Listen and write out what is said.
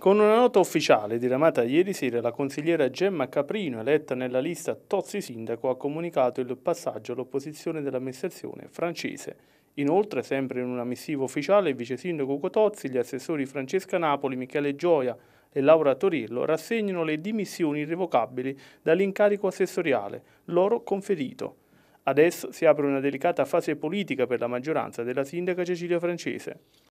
Con una nota ufficiale diramata ieri sera, la consigliera Gemma Caprino, eletta nella lista Tozzi Sindaco, ha comunicato il passaggio all'opposizione dell'amministrazione francese. Inoltre, sempre in una missiva ufficiale, il vice sindaco Cotozzi, gli assessori Francesca Napoli, Michele Gioia e Laura Torillo rassegnano le dimissioni irrevocabili dall'incarico assessoriale loro conferito. Adesso si apre una delicata fase politica per la maggioranza della sindaca Cecilia Francese.